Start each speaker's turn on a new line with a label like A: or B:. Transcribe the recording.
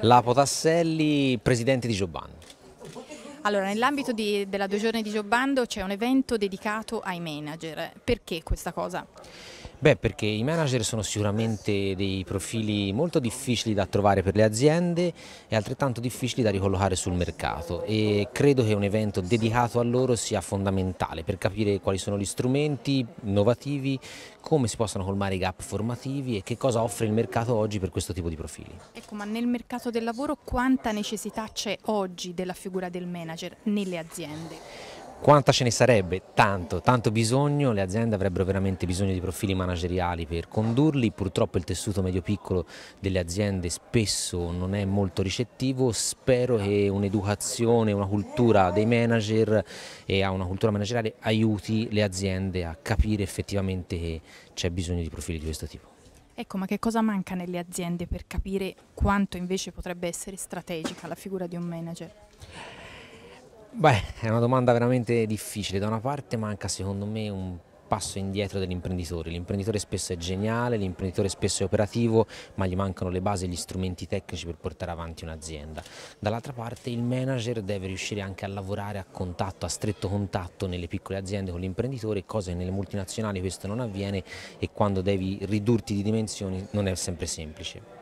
A: Lapo Tasselli, presidente di Giobando.
B: Allora, nell'ambito della due giorni di Giobando c'è un evento dedicato ai manager. Perché questa cosa?
A: Beh, perché i manager sono sicuramente dei profili molto difficili da trovare per le aziende e altrettanto difficili da ricollocare sul mercato e credo che un evento dedicato a loro sia fondamentale per capire quali sono gli strumenti innovativi, come si possono colmare i gap formativi e che cosa offre il mercato oggi per questo tipo di profili.
B: Ecco, ma nel mercato del lavoro quanta necessità c'è oggi della figura del manager nelle
A: aziende? Quanta ce ne sarebbe? Tanto, tanto bisogno, le aziende avrebbero veramente bisogno di profili manageriali per condurli, purtroppo il tessuto medio-piccolo delle aziende spesso non è molto ricettivo, spero che un'educazione, una cultura dei manager e una cultura manageriale aiuti le aziende a capire effettivamente che c'è bisogno di profili di questo tipo.
B: Ecco, ma che cosa manca nelle aziende per capire quanto invece potrebbe essere strategica la figura di un manager?
A: Beh, è una domanda veramente difficile. Da una parte manca secondo me un passo indietro dell'imprenditore. L'imprenditore spesso è geniale, l'imprenditore spesso è operativo, ma gli mancano le basi e gli strumenti tecnici per portare avanti un'azienda. Dall'altra parte il manager deve riuscire anche a lavorare a contatto, a stretto contatto nelle piccole aziende con l'imprenditore, cosa che nelle multinazionali questo non avviene e quando devi ridurti di dimensioni non è sempre semplice.